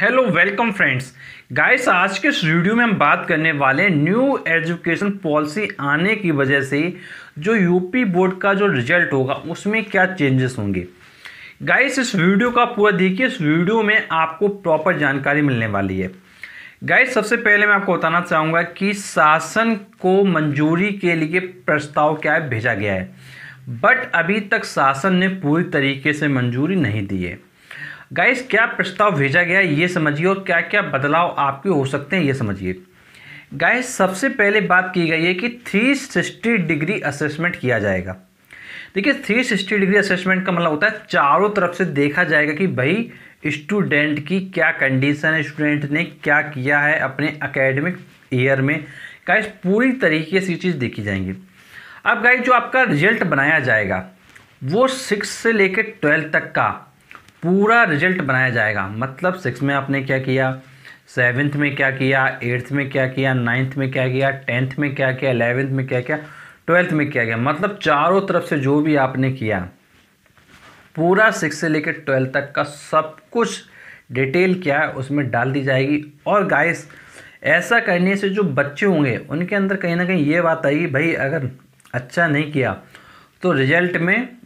hello welcome friends guys आज के इस वीडियो में हम बात करने वाले न्यू एजुकेशन पॉलिसी आने की वजह से जो यूपी बोर्ड का जो रिजल्ट होगा उसमें क्या चेंजेस होंगे गाइस इस वीडियो का पूरा देखिए इस वीडियो में आपको प्रॉपर जानकारी मिलने वाली है गाइस सबसे पहले मैं आपको बताना चाहूँगा कि शासन को मंजूरी के लिए प्रस्ताव क्या है भेजा गया है बट अभी तक शासन ने पूरी तरीके से मंजूरी नहीं दी है गाइस क्या प्रस्ताव भेजा गया ये समझिए और क्या क्या बदलाव आपके हो सकते हैं ये समझिए गाइस सबसे पहले बात की गई है कि थ्री सिक्सटी डिग्री असेसमेंट किया जाएगा देखिए थ्री सिक्सटी डिग्री असेसमेंट का मतलब होता है चारों तरफ से देखा जाएगा कि भाई स्टूडेंट की क्या कंडीशन है स्टूडेंट ने क्या किया है अपने अकेडमिक ईयर में गाइस पूरी तरीके से चीज़ देखी जाएंगी अब गाइस जो आपका रिजल्ट बनाया जाएगा वो सिक्स से लेकर ट्वेल्थ तक का पूरा रिजल्ट बनाया जाएगा मतलब सिक्स में आपने क्या किया सेवन्थ में क्या किया एट्थ में क्या किया नाइन्थ में क्या किया टेंथ में क्या किया एलेवेंथ में क्या किया ट्वेल्थ में क्या किया मतलब चारों तरफ से जो भी आपने किया पूरा सिक्स से लेकर ट्वेल्थ तक का सब कुछ डिटेल क्या है उसमें डाल दी जाएगी और गाइस ऐसा करने से जो बच्चे होंगे उनके अंदर कहीं ना कहीं ये बात आएगी भाई अगर अच्छा नहीं किया तो रिजल्ट में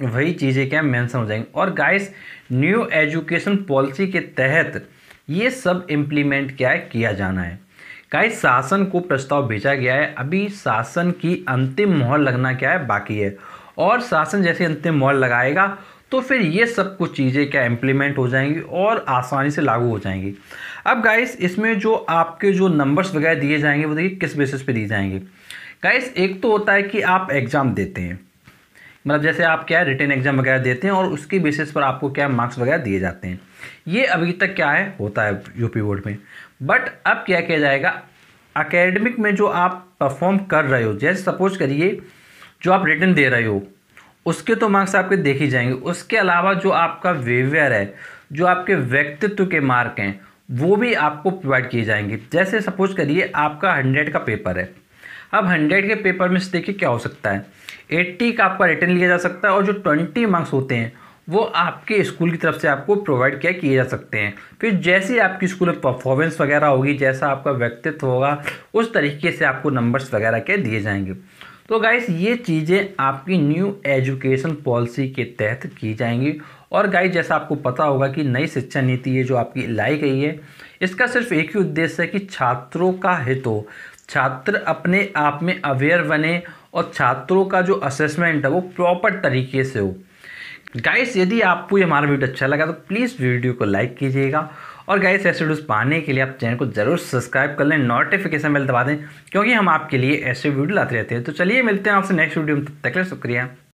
वही चीज़ें क्या मेंशन हो जाएंगी और गाइस न्यू एजुकेशन पॉलिसी के तहत ये सब इम्प्लीमेंट क्या है किया जाना है गाइस शासन को प्रस्ताव भेजा गया है अभी शासन की अंतिम मोहर लगना क्या है बाकी है और शासन जैसे अंतिम मोहर लगाएगा तो फिर ये सब कुछ चीज़ें क्या इम्प्लीमेंट हो जाएंगी और आसानी से लागू हो जाएंगी अब गाइस इसमें जो आपके जो नंबर्स वगैरह दिए जाएंगे वो देखिए किस बेसिस पे दिए जाएंगे गाइस एक तो होता है कि आप एग्ज़ाम देते हैं मतलब जैसे आप क्या है रिटर्न एग्जाम वगैरह देते हैं और उसकी बेसिस पर आपको क्या मार्क्स वगैरह दिए जाते हैं ये अभी तक क्या है होता है यूपी बोर्ड में बट अब क्या किया जाएगा अकेडमिक में जो आप परफॉर्म कर रहे हो जैसे सपोज करिए जो आप रिटर्न दे रहे हो उसके तो मार्क्स आपके देखे जाएंगे उसके अलावा जो आपका वेवियर है जो आपके व्यक्तित्व के मार्क हैं वो भी आपको प्रोवाइड किए जाएंगे जैसे सपोज करिए आपका हंड्रेड का पेपर है अब हंड्रेड के पेपर में से देखिए क्या हो सकता है एट्टी का आपका रिटर्न लिया जा सकता है और जो ट्वेंटी मार्क्स होते हैं वो आपके स्कूल की तरफ से आपको प्रोवाइड क्या किए जा सकते हैं फिर जैसे आपकी स्कूल में परफॉर्मेंस वगैरह होगी जैसा आपका व्यक्तित्व होगा उस तरीके से आपको नंबर्स वगैरह के दिए जाएंगे तो गाइस ये चीज़ें आपकी न्यू एजुकेशन पॉलिसी के तहत की जाएंगी और गाइस जैसा आपको पता होगा कि नई शिक्षा नीति है जो आपकी लाई गई है इसका सिर्फ एक ही उद्देश्य है कि छात्रों का हित हो छात्र अपने आप में अवेयर बने और छात्रों का जो असेसमेंट है वो प्रॉपर तरीके से हो गाइस यदि आपको ये हमारा वीडियो अच्छा लगा तो प्लीज़ वीडियो को लाइक कीजिएगा और गाइस ऐसे वीडियोज़ पाने के लिए आप चैनल को जरूर सब्सक्राइब कर लें नोटिफिकेशन बेल दबा दें क्योंकि हम आपके लिए ऐसे वीडियो लाते रहते हैं तो चलिए मिलते हैं आपसे नेक्स्ट वीडियो में तब तक शुक्रिया